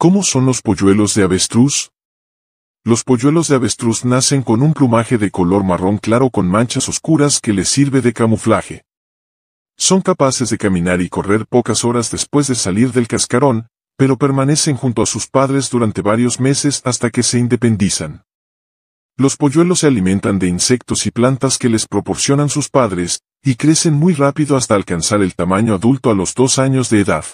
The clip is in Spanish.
¿Cómo son los polluelos de avestruz? Los polluelos de avestruz nacen con un plumaje de color marrón claro con manchas oscuras que les sirve de camuflaje. Son capaces de caminar y correr pocas horas después de salir del cascarón, pero permanecen junto a sus padres durante varios meses hasta que se independizan. Los polluelos se alimentan de insectos y plantas que les proporcionan sus padres, y crecen muy rápido hasta alcanzar el tamaño adulto a los dos años de edad.